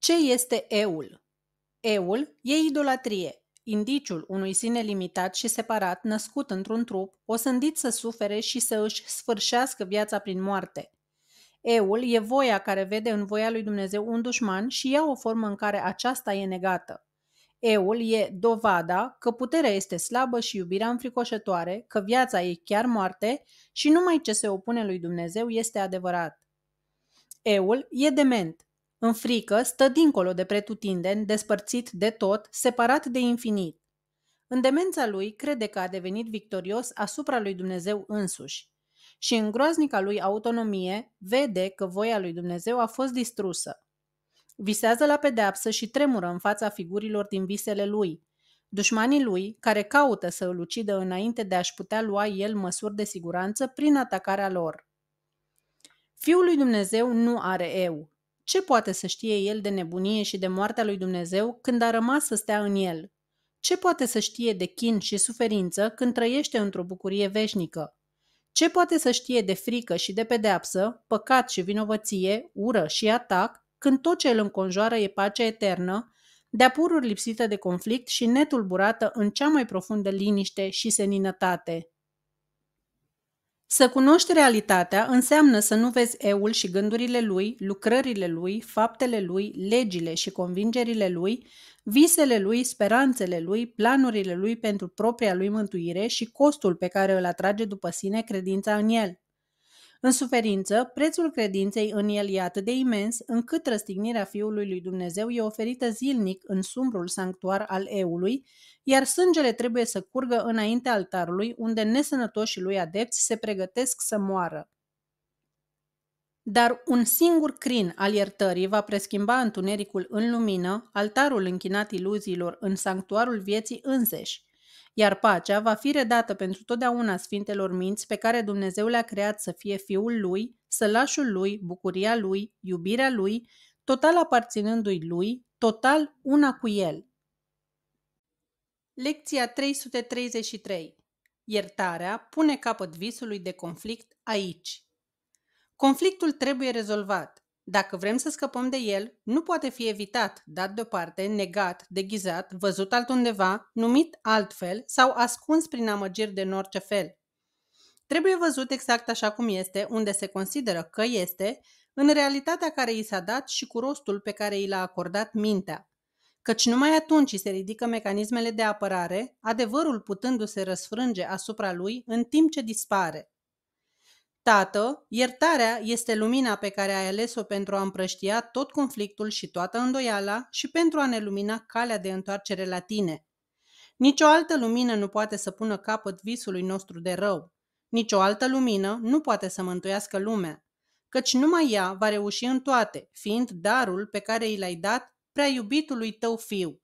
Ce este eul? Eul e idolatrie, indiciul unui sine limitat și separat, născut într-un trup, o sândit să sufere și să își sfârșească viața prin moarte. Eul e voia care vede în voia lui Dumnezeu un dușman și ia o formă în care aceasta e negată. Eul e dovada că puterea este slabă și iubirea înfricoșătoare, că viața e chiar moarte și numai ce se opune lui Dumnezeu este adevărat. Eul e dement, în frică stă dincolo de pretutindeni, despărțit de tot, separat de infinit. În demența lui crede că a devenit victorios asupra lui Dumnezeu însuși și în groaznica lui autonomie vede că voia lui Dumnezeu a fost distrusă. Visează la pedeapsă și tremură în fața figurilor din visele lui. Dușmanii lui, care caută să îl ucidă înainte de a-și putea lua el măsuri de siguranță prin atacarea lor. Fiul lui Dumnezeu nu are eu, ce poate să știe el de nebunie și de moartea lui Dumnezeu când a rămas să stea în el? Ce poate să știe de chin și suferință când trăiește într-o bucurie veșnică? Ce poate să știe de frică și de pedeapsă, păcat și vinovăție, ură și atac, când tot ce îl înconjoară e pacea eternă, de-a pururi lipsită de conflict și netulburată în cea mai profundă liniște și seninătate? Să cunoști realitatea înseamnă să nu vezi eul și gândurile lui, lucrările lui, faptele lui, legile și convingerile lui, visele lui, speranțele lui, planurile lui pentru propria lui mântuire și costul pe care îl atrage după sine credința în el. În suferință, prețul credinței în el e atât de imens, încât răstignirea Fiului lui Dumnezeu e oferită zilnic în sumbrul sanctuar al eului, iar sângele trebuie să curgă înainte altarului, unde nesănătoșii lui adepți se pregătesc să moară. Dar un singur crin al iertării va preschimba întunericul în lumină, altarul închinat iluziilor în sanctuarul vieții înseși, iar pacea va fi redată pentru totdeauna sfintelor minți pe care Dumnezeu le-a creat să fie fiul lui, sălașul lui, bucuria lui, iubirea lui, total aparținându-i lui, total una cu el. Lecția 333 Iertarea pune capăt visului de conflict aici. Conflictul trebuie rezolvat, dacă vrem să scăpăm de el, nu poate fi evitat, dat deoparte, negat, deghizat, văzut altundeva, numit altfel sau ascuns prin amăgiri de în orice fel. Trebuie văzut exact așa cum este, unde se consideră că este, în realitatea care i s-a dat și cu rostul pe care i l-a acordat mintea. Căci numai atunci se ridică mecanismele de apărare, adevărul putându-se răsfrânge asupra lui în timp ce dispare. Tată, iertarea este lumina pe care ai ales-o pentru a împrăștia tot conflictul și toată îndoiala și pentru a ne lumina calea de întoarcere la tine. Nicio altă lumină nu poate să pună capăt visului nostru de rău. Nicio altă lumină nu poate să mântuiască lumea, căci numai ea va reuși în toate, fiind darul pe care i l-ai dat prea iubitului tău fiu.